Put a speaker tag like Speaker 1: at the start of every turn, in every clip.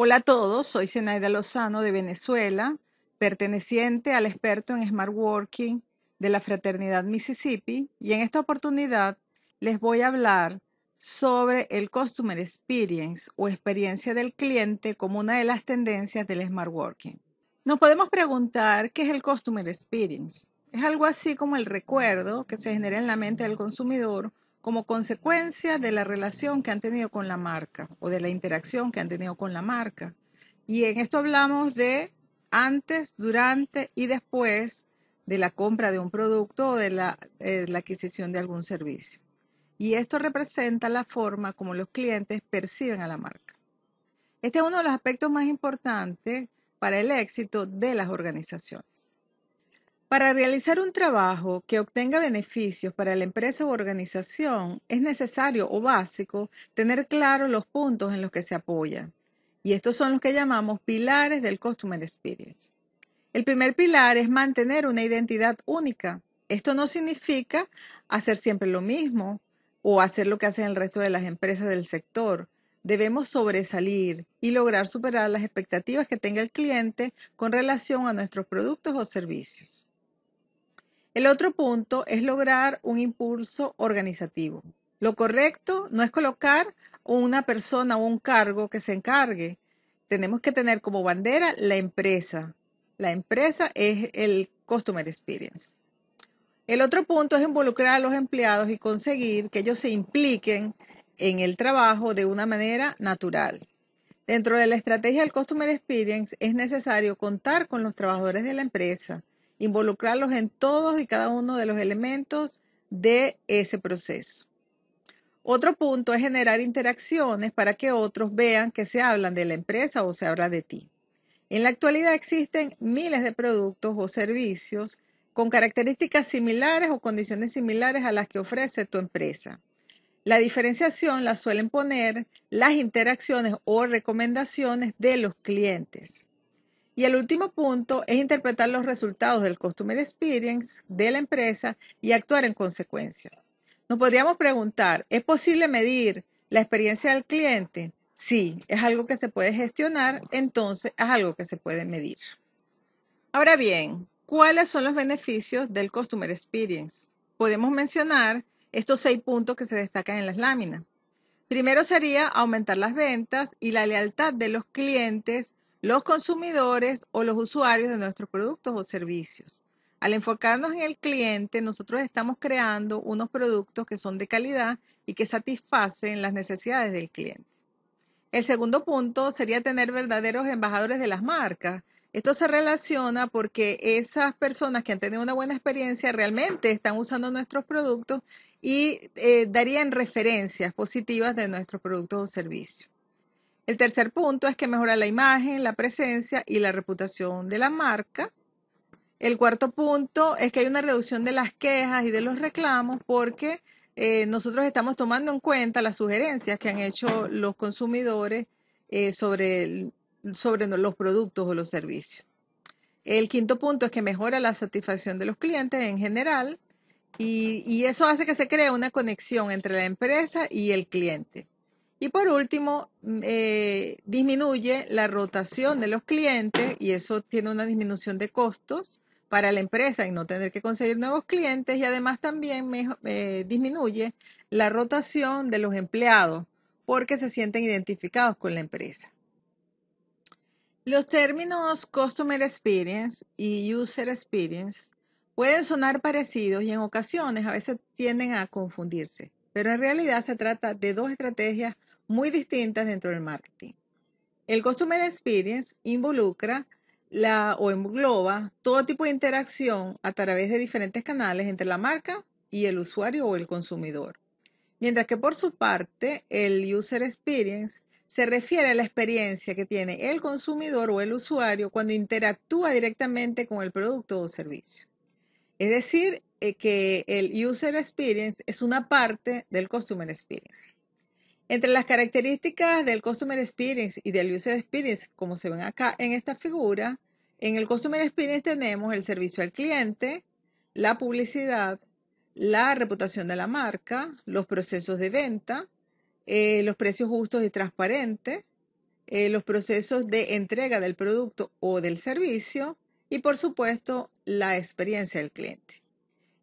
Speaker 1: Hola a todos, soy Zenaida Lozano de Venezuela, perteneciente al experto en Smart Working de la Fraternidad Mississippi y en esta oportunidad les voy a hablar sobre el Customer Experience o experiencia del cliente como una de las tendencias del Smart Working. Nos podemos preguntar qué es el Customer Experience. Es algo así como el recuerdo que se genera en la mente del consumidor como consecuencia de la relación que han tenido con la marca o de la interacción que han tenido con la marca. Y en esto hablamos de antes, durante y después de la compra de un producto o de la, eh, adquisición de algún servicio. Y esto representa la forma como los clientes perciben a la marca. Este es uno de los aspectos más importantes para el éxito de las organizaciones. Para realizar un trabajo que obtenga beneficios para la empresa u organización, es necesario o básico tener claros los puntos en los que se apoya. Y estos son los que llamamos pilares del Customer Experience. El primer pilar es mantener una identidad única. Esto no significa hacer siempre lo mismo o hacer lo que hacen el resto de las empresas del sector. Debemos sobresalir y lograr superar las expectativas que tenga el cliente con relación a nuestros productos o servicios. El otro punto es lograr un impulso organizativo. Lo correcto no es colocar una persona o un cargo que se encargue. Tenemos que tener como bandera la empresa. La empresa es el Customer Experience. El otro punto es involucrar a los empleados y conseguir que ellos se impliquen en el trabajo de una manera natural. Dentro de la estrategia del Customer Experience es necesario contar con los trabajadores de la empresa involucrarlos en todos y cada uno de los elementos de ese proceso. Otro punto es generar interacciones para que otros vean que se hablan de la empresa o se habla de ti. En la actualidad existen miles de productos o servicios con características similares o condiciones similares a las que ofrece tu empresa. La diferenciación la suelen poner las interacciones o recomendaciones de los clientes. Y el último punto es interpretar los resultados del Customer Experience de la empresa y actuar en consecuencia. Nos podríamos preguntar, ¿es posible medir la experiencia del cliente? Sí, es algo que se puede gestionar, entonces es algo que se puede medir. Ahora bien, ¿cuáles son los beneficios del Customer Experience? Podemos mencionar estos seis puntos que se destacan en las láminas. Primero sería aumentar las ventas y la lealtad de los clientes los consumidores o los usuarios de nuestros productos o servicios. Al enfocarnos en el cliente, nosotros estamos creando unos productos que son de calidad y que satisfacen las necesidades del cliente. El segundo punto sería tener verdaderos embajadores de las marcas. Esto se relaciona porque esas personas que han tenido una buena experiencia realmente están usando nuestros productos y eh, darían referencias positivas de nuestros productos o servicios. El tercer punto es que mejora la imagen, la presencia y la reputación de la marca. El cuarto punto es que hay una reducción de las quejas y de los reclamos porque eh, nosotros estamos tomando en cuenta las sugerencias que han hecho los consumidores eh, sobre, los productos o los servicios. El quinto punto es que mejora la satisfacción de los clientes en general y, y eso hace que se cree una conexión entre la empresa y el cliente. Y por último, mm, eh, disminuye la rotación de los clientes y eso tiene una disminución de costos para la empresa y no tener que conseguir nuevos clientes y además también eh, disminuye la rotación de los empleados porque se sienten identificados con la empresa. Los términos Customer Experience y User Experience pueden sonar parecidos y en ocasiones a veces tienden a confundirse, pero en realidad se trata de dos estrategias muy distintas dentro del marketing. El Customer Experience involucra la, o engloba todo tipo de interacción a través de diferentes canales entre la marca y el usuario o el consumidor. Mientras que por su parte, el User Experience se refiere a la experiencia que tiene el consumidor o el usuario cuando interactúa directamente con el producto o servicio. Es decir, eh, que el User Experience es una parte del Customer Experience. Entre las características del Customer Experience y del User Experience, como se ven acá en esta figura, en el Customer Experience tenemos el servicio al cliente, la publicidad, la reputación de la marca, los procesos de venta, eh, los precios justos y transparentes, eh, los procesos de entrega del producto o del servicio y, por supuesto, la experiencia del cliente.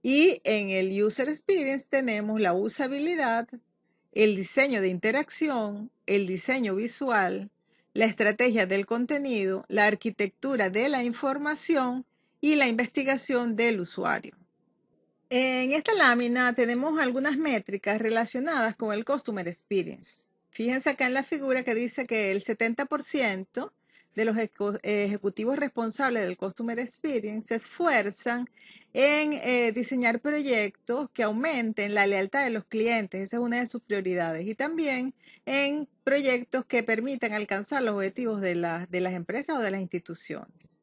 Speaker 1: Y en el User Experience tenemos la usabilidad, el diseño de interacción, el diseño visual, la estrategia del contenido, la arquitectura de la información y la investigación del usuario. En esta lámina tenemos algunas métricas relacionadas con el Customer Experience. Fíjense acá en la figura que dice que el 70% de los ejecutivos responsables del Customer Experience se esfuerzan en eh, diseñar proyectos que aumenten la lealtad de los clientes. Esa es una de sus prioridades. Y también en proyectos que permitan alcanzar los objetivos de, las empresas o de las instituciones.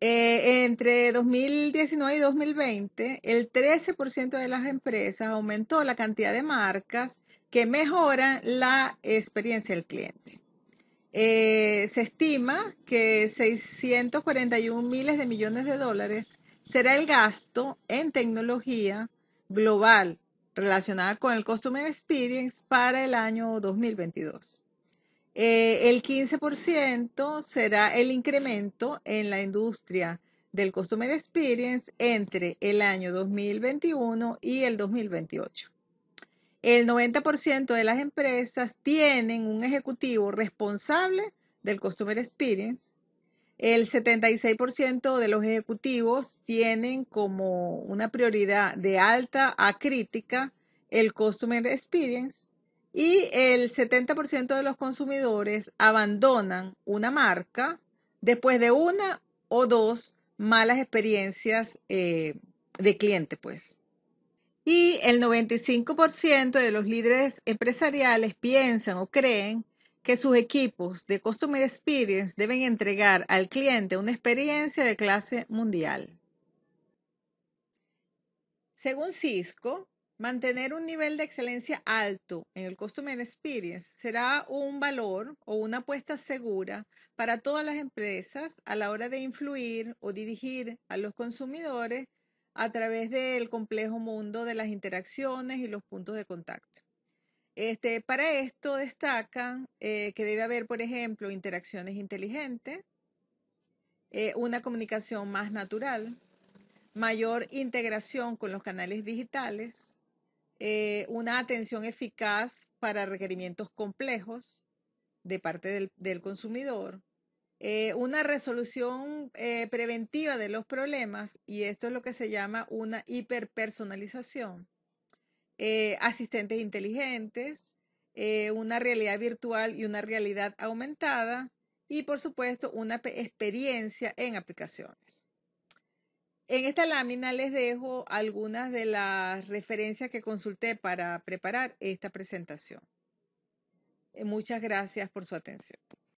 Speaker 1: Eh, entre 2019 y 2020, el 13% de las empresas aumentó la cantidad de marcas que mejoran la experiencia del cliente. Eh, se estima que 641 miles de millones de dólares será el gasto en tecnología global relacionada con el Customer Experience para el año 2022. Eh, el 15% será el incremento en la industria del Customer Experience entre el año 2021 y el 2028 el 90% de las empresas tienen un ejecutivo responsable del Customer Experience. El 76% de los ejecutivos tienen como una prioridad de alta a crítica el Customer Experience y el 70% de los consumidores abandonan una marca después de una o dos malas experiencias eh, de cliente, pues. Y el 95% de los líderes empresariales piensan o creen que sus equipos de Customer Experience deben entregar al cliente una experiencia de clase mundial. Según Cisco, mantener un nivel de excelencia alto en el Customer Experience será un valor o una apuesta segura para todas las empresas a la hora de influir o dirigir a los consumidores a través del complejo mundo de las interacciones y los puntos de contacto. Este, para esto destacan eh, que debe haber, por ejemplo, interacciones inteligentes, eh, una comunicación más natural, mayor integración con los canales digitales, eh, una atención eficaz para requerimientos complejos de parte del consumidor, eh, una resolución eh, preventiva de los problemas, y esto es lo que se llama una hiperpersonalización, eh, asistentes inteligentes, una realidad virtual y una realidad aumentada, y por supuesto una experiencia en aplicaciones. En esta lámina les dejo algunas de las referencias que consulté para preparar esta presentación. Muchas gracias por su atención.